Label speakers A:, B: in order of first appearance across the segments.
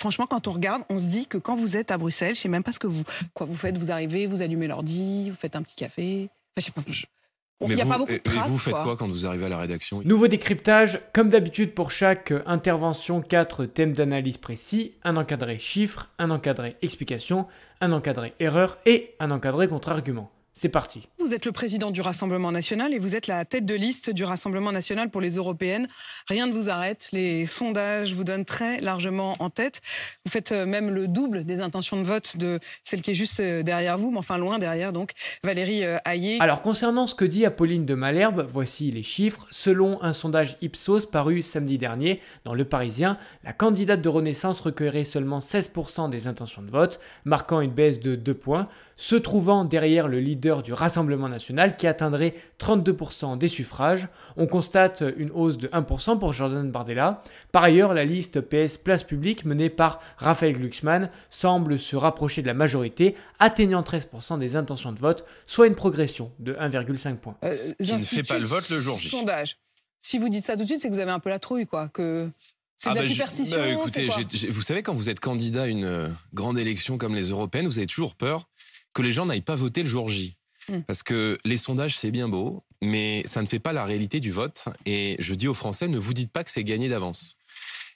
A: franchement, quand on regarde, on se dit que quand vous êtes à Bruxelles, je sais même pas ce que vous, quoi vous faites. Vous arrivez, vous allumez l'ordi, vous faites un petit café. Enfin, je sais pas. Il a vous, pas beaucoup de vous faites
B: quoi. quoi. quand vous arrivez à la rédaction
C: Nouveau décryptage, comme d'habitude pour chaque intervention, quatre thèmes d'analyse précis, un encadré chiffre, un encadré explication, un encadré erreur et un encadré contre-argument. C'est parti.
A: Vous êtes le président du Rassemblement national et vous êtes la tête de liste du Rassemblement national pour les européennes. Rien ne vous arrête. Les sondages vous donnent très largement en tête. Vous faites euh, même le double des intentions de vote de celle qui est juste euh, derrière vous, mais enfin loin derrière, donc Valérie euh, Hayé. Alors,
C: concernant ce que dit Apolline de Malherbe, voici les chiffres. Selon un sondage Ipsos paru samedi dernier dans Le Parisien, la candidate de Renaissance recueillerait seulement 16% des intentions de vote, marquant une baisse de 2 points, se trouvant derrière le leader du Rassemblement national qui atteindrait 32% des suffrages. On constate une hausse de 1% pour Jordan Bardella. Par ailleurs, la liste PS Place Publique menée par Raphaël Glucksmann semble se rapprocher de la majorité, atteignant 13% des intentions de vote, soit une progression de 1,5 point. Euh, qui ne
A: fait pas le vote le jour J. Sondage. Si vous dites ça tout de suite, c'est que vous avez un peu la trouille, quoi. Que c'est de ah la bah superstition. Bah écoutez,
C: vous savez,
B: quand vous êtes candidat à une euh, grande élection comme les européennes, vous avez toujours peur que les gens n'aillent pas voter le jour J. Mm. Parce que les sondages, c'est bien beau, mais ça ne fait pas la réalité du vote. Et je dis aux Français, ne vous dites pas que c'est gagné d'avance.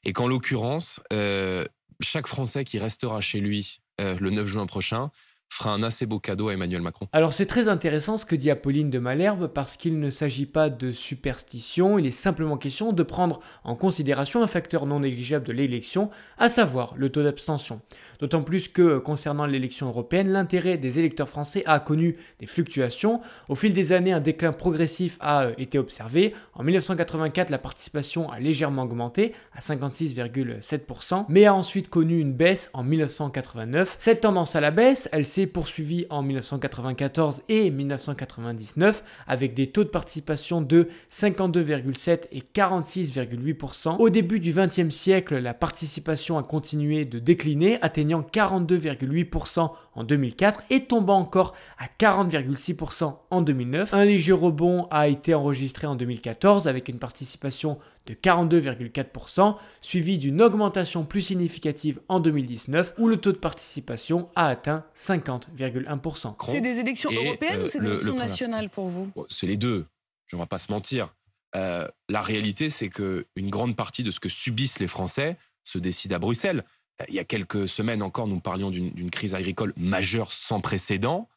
B: Et qu'en l'occurrence, euh, chaque Français qui restera chez lui euh, le 9 juin prochain fera un assez beau cadeau à Emmanuel
C: Macron. Alors c'est très intéressant ce que dit Apolline de Malherbe parce qu'il ne s'agit pas de superstition, il est simplement question de prendre en considération un facteur non négligeable de l'élection, à savoir le taux d'abstention. D'autant plus que concernant l'élection européenne, l'intérêt des électeurs français a connu des fluctuations. Au fil des années, un déclin progressif a euh, été observé. En 1984, la participation a légèrement augmenté à 56,7%, mais a ensuite connu une baisse en 1989. Cette tendance à la baisse, elle Poursuivi en 1994 et 1999 avec des taux de participation de 52,7 et 46,8%. Au début du XXe siècle, la participation a continué de décliner, atteignant 42,8% en 2004 et tombant encore à 40,6% en 2009. Un léger rebond a été enregistré en 2014 avec une participation de 42,4%, suivi d'une augmentation plus significative en 2019 où le taux de participation a atteint 50,1%. C'est des
A: élections européennes euh, ou c'est des élections nationales pour vous
B: C'est les deux, je ne vais pas se mentir. Euh, la réalité, c'est qu'une grande partie de ce que subissent les Français se décide à Bruxelles. Euh, il y a quelques semaines encore, nous parlions d'une crise agricole majeure sans précédent.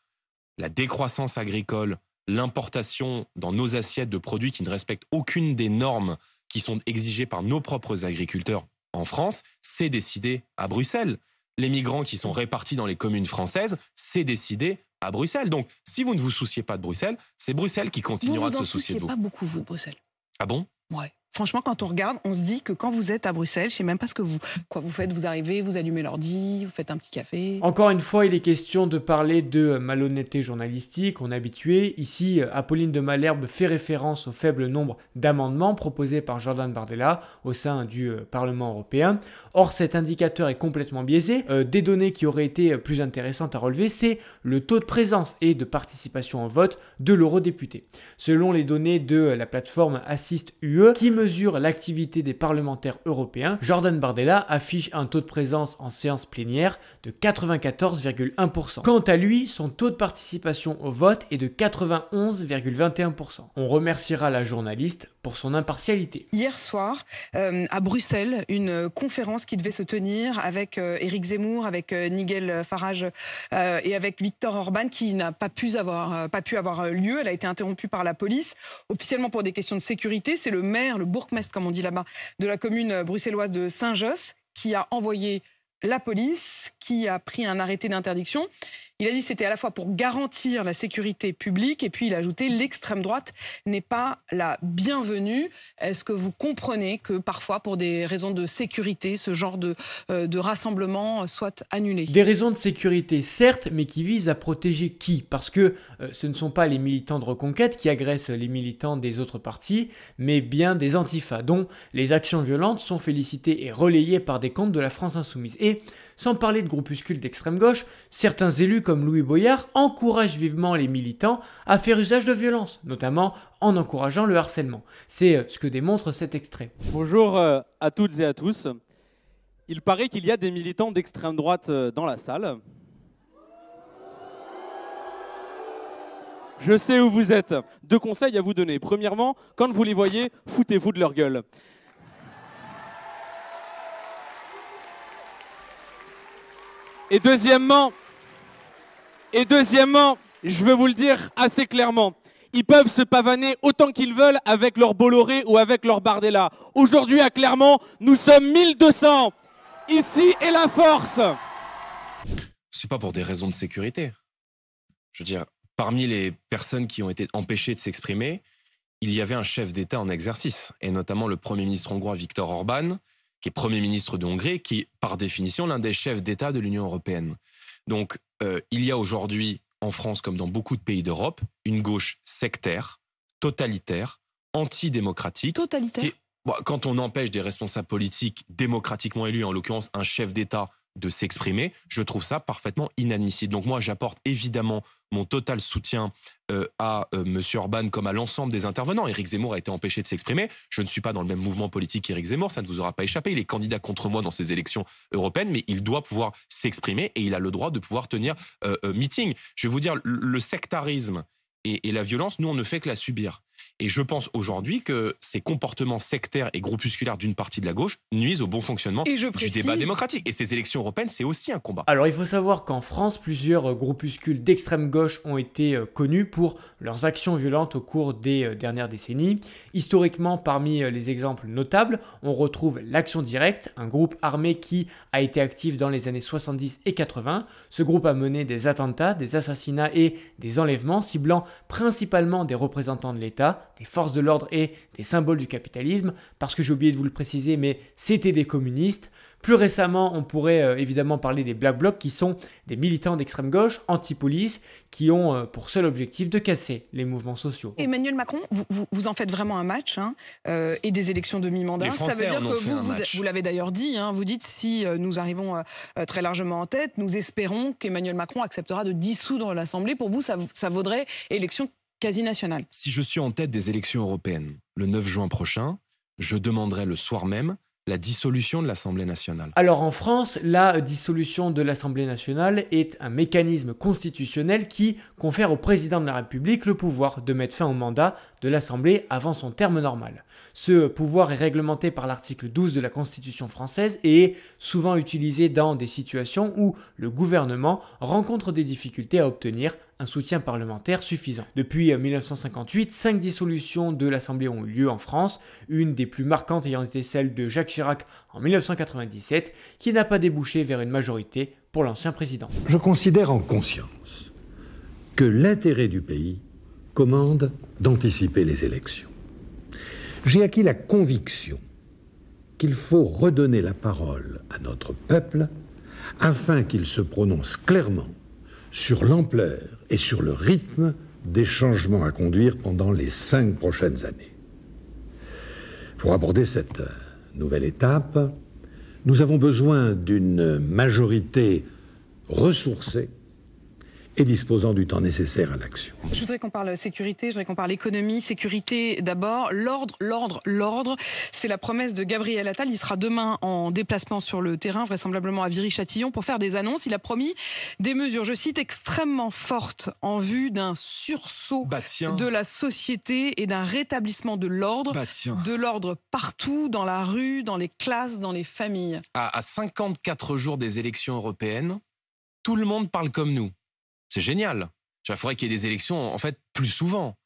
B: La décroissance agricole, l'importation dans nos assiettes de produits qui ne respectent aucune des normes qui sont exigés par nos propres agriculteurs en France, c'est décidé à Bruxelles. Les migrants qui sont répartis dans les communes françaises, c'est décidé à Bruxelles. Donc, si vous ne vous souciez pas de Bruxelles, c'est Bruxelles qui continuera de se soucier de vous. Pas
A: beaucoup vous de Bruxelles.
B: Ah
C: bon
A: Ouais. Franchement, quand on regarde, on se dit que quand vous êtes à Bruxelles, je ne sais même pas ce que vous, quoi vous faites. Vous arrivez, vous allumez l'ordi, vous faites un petit café.
C: Encore une fois, il est question de parler de malhonnêteté journalistique. On est habitué. Ici, Apolline de Malherbe fait référence au faible nombre d'amendements proposés par Jordan Bardella au sein du euh, Parlement européen. Or, cet indicateur est complètement biaisé. Euh, des données qui auraient été plus intéressantes à relever, c'est le taux de présence et de participation au vote de l'eurodéputé. Selon les données de la plateforme Assist UE, qui mesure mesure l'activité des parlementaires européens, Jordan Bardella affiche un taux de présence en séance plénière de 94,1%. Quant à lui, son taux de participation au vote est de 91,21%. On remerciera la journaliste pour son
A: impartialité. Hier soir, euh, à Bruxelles, une conférence qui devait se tenir avec euh, Éric Zemmour, avec euh, Nigel Farage et avec Victor Orban qui n'a pas pu avoir, pas pu avoir lieu. Elle a été interrompue par la police, officiellement pour des questions de sécurité. C'est le maire, le bourgmestre, comme on dit là-bas, de la commune bruxelloise de Saint-Josse, qui a envoyé la police, qui a pris un arrêté d'interdiction. Il a dit que c'était à la fois pour garantir la sécurité publique et puis il a ajouté l'extrême droite n'est pas la bienvenue. Est-ce que vous comprenez que parfois, pour des raisons de sécurité, ce genre de, euh, de rassemblement soit annulé Des
C: raisons de sécurité, certes, mais qui visent à protéger qui Parce que euh, ce ne sont pas les militants de reconquête qui agressent les militants des autres partis, mais bien des antifas, dont les actions violentes sont félicitées et relayées par des comptes de la France insoumise. Et sans parler de groupuscules d'extrême gauche, certains élus comme Louis Boyard encouragent vivement les militants à faire usage de violence, notamment en encourageant le harcèlement. C'est euh, ce que démontre cet extrait. Bonjour euh, à toutes et à tous. Il paraît qu'il y a
B: des militants d'extrême droite euh, dans la salle. Je sais où vous êtes. Deux conseils à vous donner. Premièrement, quand vous les voyez, foutez-vous de leur gueule. Et deuxièmement, et deuxièmement, je veux vous le dire assez clairement, ils peuvent se pavaner autant qu'ils veulent avec leur Bolloré ou avec leur Bardella. Aujourd'hui à Clermont, nous sommes 1200. Ici est
C: la force.
B: C'est pas pour des raisons de sécurité. Je veux dire, parmi les personnes qui ont été empêchées de s'exprimer, il y avait un chef d'État en exercice, et notamment le Premier ministre hongrois Viktor Orban, qui est Premier ministre de Hongrie, qui est par définition l'un des chefs d'État de l'Union européenne. Donc euh, il y a aujourd'hui, en France comme dans beaucoup de pays d'Europe, une gauche sectaire, totalitaire, antidémocratique. Totalitaire. Bah, quand on empêche des responsables politiques démocratiquement élus, en l'occurrence un chef d'État, de s'exprimer, je trouve ça parfaitement inadmissible. Donc moi, j'apporte évidemment mon total soutien euh, à euh, M. Orban comme à l'ensemble des intervenants. Éric Zemmour a été empêché de s'exprimer. Je ne suis pas dans le même mouvement politique qu'Éric Zemmour, ça ne vous aura pas échappé. Il est candidat contre moi dans ces élections européennes, mais il doit pouvoir s'exprimer et il a le droit de pouvoir tenir euh, meeting. Je vais vous dire, le sectarisme et la violence, nous, on ne fait que la subir. Et je pense aujourd'hui que ces comportements sectaires et groupusculaires d'une partie de la gauche nuisent au bon fonctionnement du débat démocratique. Et ces
C: élections européennes, c'est aussi un combat. Alors il faut savoir qu'en France, plusieurs euh, groupuscules d'extrême gauche ont été euh, connus pour leurs actions violentes au cours des euh, dernières décennies. Historiquement, parmi les exemples notables, on retrouve l'Action Directe, un groupe armé qui a été actif dans les années 70 et 80. Ce groupe a mené des attentats, des assassinats et des enlèvements, ciblant principalement des représentants de l'État des forces de l'ordre et des symboles du capitalisme, parce que j'ai oublié de vous le préciser, mais c'était des communistes. Plus récemment, on pourrait euh, évidemment parler des Black Blocs, qui sont des militants d'extrême gauche, anti-police, qui ont euh, pour seul objectif de casser les mouvements sociaux.
A: Emmanuel Macron, vous, en faites vraiment un match, hein, euh, et des élections de mi-mandat. Ça veut dire que vous, l'avez d'ailleurs dit, hein, vous dites si nous arrivons très largement en tête, nous espérons qu'Emmanuel Macron acceptera de dissoudre l'Assemblée. Pour vous, ça, ça vaudrait élection quasi nationale.
B: Si je suis en tête des élections européennes le 9 juin prochain, je demanderai le soir même la dissolution de l'Assemblée nationale.
A: Alors en France,
C: la dissolution de l'Assemblée nationale est un mécanisme constitutionnel qui confère au président de la République le pouvoir de mettre fin au mandat de l'Assemblée avant son terme normal. Ce pouvoir est réglementé par l'article 12 de la Constitution française et est souvent utilisé dans des situations où le gouvernement rencontre des difficultés à obtenir un soutien parlementaire suffisant. Depuis 1958, euh, cinq dissolutions de l'Assemblée ont eu lieu en France, une des plus marquantes ayant été celle de Jacques Chirac en 1997, qui n'a pas débouché vers une majorité pour l'ancien président.
B: Je considère en conscience que l'intérêt du pays commande d'anticiper les élections. J'ai acquis la conviction qu'il faut redonner la parole à notre peuple afin qu'il se prononce clairement sur l'ampleur et sur le rythme des changements à conduire pendant les cinq prochaines années. Pour aborder cette euh, nouvelle étape, nous avons besoin d'une majorité ressourcée et disposant du temps nécessaire
A: à l'action. Je voudrais qu'on parle sécurité, je voudrais qu'on parle économie, sécurité d'abord, l'ordre, l'ordre, l'ordre. C'est la promesse de Gabriel Attal. Il sera demain en déplacement sur le terrain, vraisemblablement à Viry-Châtillon, pour faire des annonces. Il a promis des mesures, je cite, extrêmement fortes en vue d'un sursaut bah, de la société et d'un rétablissement de l'ordre. Bah, de l'ordre partout, dans la rue, dans les classes, dans les familles.
B: à 54 jours des élections européennes, tout le monde parle comme nous. C'est génial. Il faudrait qu'il y ait des élections, en fait, plus souvent.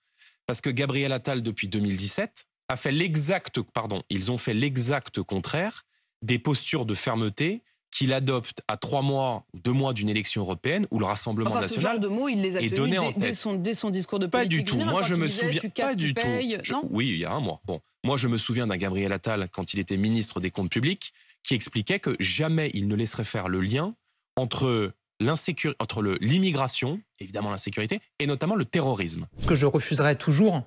B: Parce que Gabriel Attal, depuis 2017, a fait l'exact, pardon, ils ont fait l'exact contraire des postures de fermeté qu'il adopte à trois mois deux mois d'une élection européenne où le Rassemblement national ce de il les a est donné en Dès son,
A: discours de politique. Pas du tout. moi, je me souviens. pas du tout.
B: oui, il y a un mois. Bon, moi, je me souviens d'un Gabriel Attal quand il était ministre des Comptes Publics qui expliquait que jamais il ne laisserait faire le lien entre entre l'immigration, évidemment l'insécurité, et notamment le terrorisme.
A: Ce que je refuserais toujours,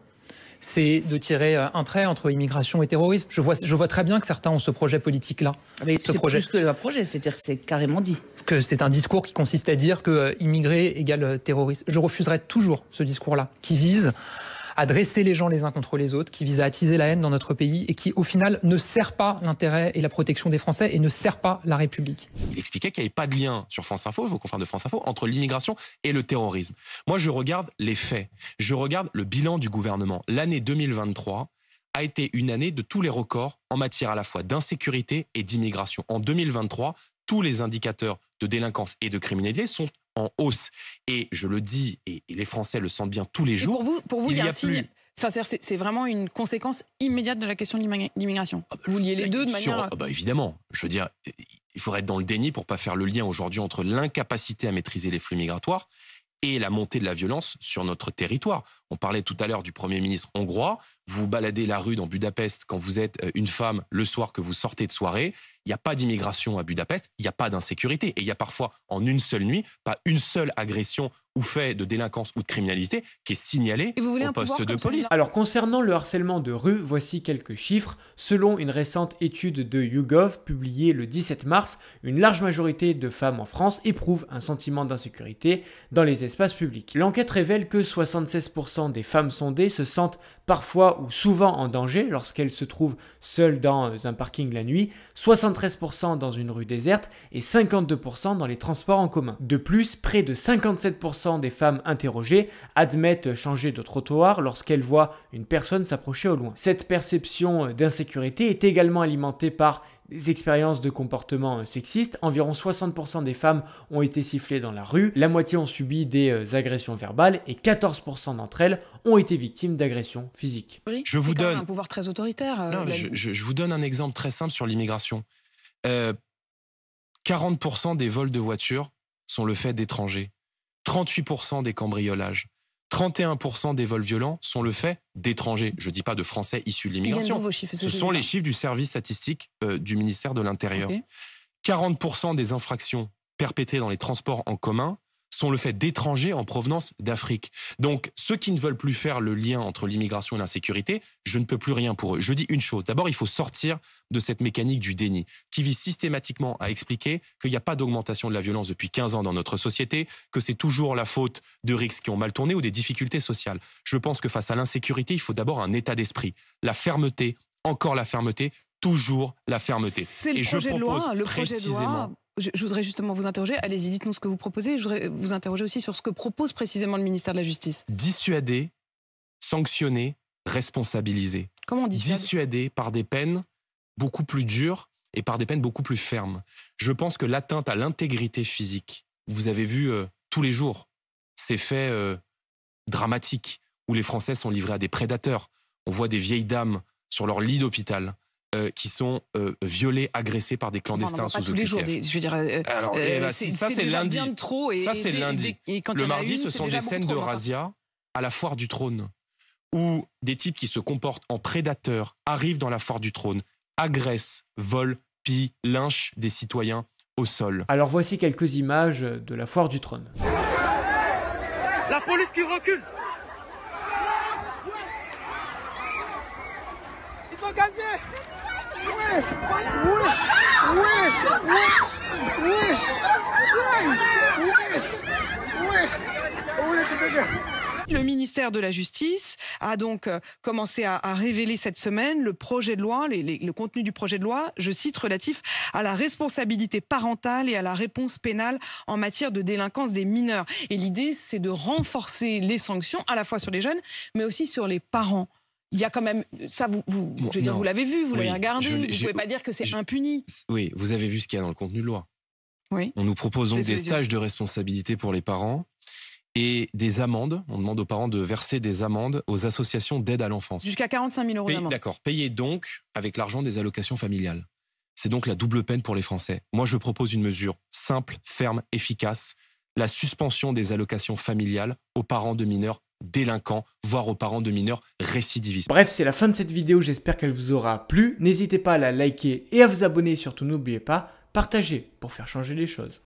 A: c'est de tirer euh, un trait entre immigration et terrorisme. Je vois, je vois très bien que certains ont ce projet politique-là. c'est plus que un projet, c'est-à-dire que c'est carrément dit. Que c'est un discours qui consiste à dire que euh, immigrer immigré égale euh, terroriste. Je refuserai toujours ce discours-là, qui vise à dresser les gens les uns contre les autres, qui vise à attiser la haine dans notre pays et qui, au final, ne sert pas l'intérêt et la protection des Français et ne sert pas la République.
B: Il expliquait qu'il n'y avait pas de lien sur France Info, vos confrères de France Info, entre l'immigration et le terrorisme. Moi, je regarde les faits. Je regarde le bilan du gouvernement. L'année 2023 a été une année de tous les records en matière à la fois d'insécurité et d'immigration. En 2023, tous les indicateurs de délinquance et de criminalité sont en hausse. Et je le dis, et, les Français le sentent bien tous les jours. pour vous, pour vous, il y a,
A: c'est vraiment une conséquence immédiate de la question de l'immigration. Ah bah, vous liez les deux de manière. Ah
B: bah, évidemment. Je veux dire, il faudrait être dans le déni pour ne pas faire le lien aujourd'hui entre l'incapacité à maîtriser les flux migratoires et la montée de la violence sur notre territoire. On parlait tout à l'heure du Premier ministre hongrois. Vous baladez la rue dans Budapest quand vous êtes euh, une femme le soir que vous sortez de soirée. Il n'y a pas d'immigration à Budapest, il n'y a pas d'insécurité. Et il y a parfois, en une seule nuit, pas une seule agression ou fait de délinquance ou de
C: criminalité qui est signalée au poste de police. Alors concernant le harcèlement de rue, voici quelques chiffres. Selon une récente étude de YouGov publiée le 17 mars, une large majorité de femmes en France éprouvent un sentiment d'insécurité dans les espaces publics. L'enquête révèle que 76% des femmes sondées se sentent parfois ou souvent en danger lorsqu'elles se trouvent seules dans un parking la nuit, 73% dans une rue déserte et 52% dans les transports en commun. De plus, près de 57% des femmes interrogées admettent changer de trottoir lorsqu'elles voient une personne s'approcher au loin. Cette perception d'insécurité est également alimentée par expériences de comportement euh, sexiste. Environ 60% des femmes ont été sifflées dans la rue, la moitié ont subi des euh, agressions verbales et 14% d'entre elles ont été victimes d'agressions physiques. je vous donne un
A: pouvoir très autoritaire. Euh, non,
B: vous donne un exemple très simple sur l'immigration. 40% des vols de voitures sont le fait d'étrangers. 38% des cambriolages. 31% des vols violents sont le fait d'étrangers. Je ne dis pas de Français issus de l'immigration. Ce sont les chiffres du service statistique euh, du ministère de l'Intérieur. 40% des infractions perpétrées dans les transports en commun sont le fait d'étrangers en provenance d'Afrique. Donc, ceux qui ne veulent plus faire le lien entre l'immigration et l'insécurité, je ne peux plus rien pour eux. Je dis une chose. D'abord, il faut sortir de cette mécanique du déni qui vise systématiquement à expliquer qu'il n'y a pas d'augmentation de la violence depuis 15 ans dans notre société, que c'est toujours la faute de rixes qui ont mal tourné ou des difficultés sociales. Je pense que face à l'insécurité, il faut d'abord un état d'esprit, la fermeté, encore la fermeté, toujours la fermeté. C'est le, projet, je propose précisément
A: je, voudrais justement vous interroger, allez-y, dites-nous ce que vous proposez, je voudrais vous interroger aussi sur ce que propose précisément le ministère de la Justice.
B: Dissuader, sanctionner, responsabiliser. Comment on Dissuader par des peines beaucoup plus dures et par des peines beaucoup plus fermes. Je pense que l'atteinte à l'intégrité physique, vous avez vu euh, tous les jours ces faits euh, dramatiques où les Français sont livrés à des prédateurs. On voit des vieilles dames sur leur lit d'hôpital euh, qui sont euh, violés, agressés par des clandestins sous tous je
A: veux dire. Euh, ça c'est lundi. ça c'est lundi. le mardi, ce sont des scènes de razzia
B: à la foire du trône où des types qui se comportent en prédateurs arrivent dans la foire du trône, agressent, volent, pillent, lynchent des citoyens au sol.
C: Alors voici quelques images de la foire du trône.
A: La police qui recule Ils sont gazés le ministère de la Justice a donc euh, commencé à, révéler cette semaine le projet de loi, le contenu du projet de loi, je cite, relatif à la responsabilité parentale et à la réponse pénale en matière de délinquance des mineurs. Et l'idée, c'est de renforcer les sanctions à la fois sur les jeunes, mais aussi sur les parents il y a quand même ça. Vous, vous vous l'avez vu, vous l'avez regardé. vous ne pouvez pas dire que c'est impuni.
B: Oui, vous avez vu ce qu'il y a dans le contenu de loi. Oui. On nous propose donc des stages de responsabilité pour les parents et des amendes. On demande aux parents de verser des amendes aux associations d'aide à l'enfance. Jusqu'à
A: 45 000 euros d'amende.
B: D'accord. Payez donc avec l'argent des allocations familiales. C'est donc la double peine pour les Français. Moi, je propose une mesure simple, ferme, efficace la suspension des allocations familiales aux parents de
C: mineurs délinquants, voire aux parents de mineurs récidivistes. Bref, c'est la fin de cette vidéo, j'espère qu'elle vous aura plu. N'hésitez pas à la liker et à vous abonner, surtout n'oubliez pas, partager pour faire changer les choses.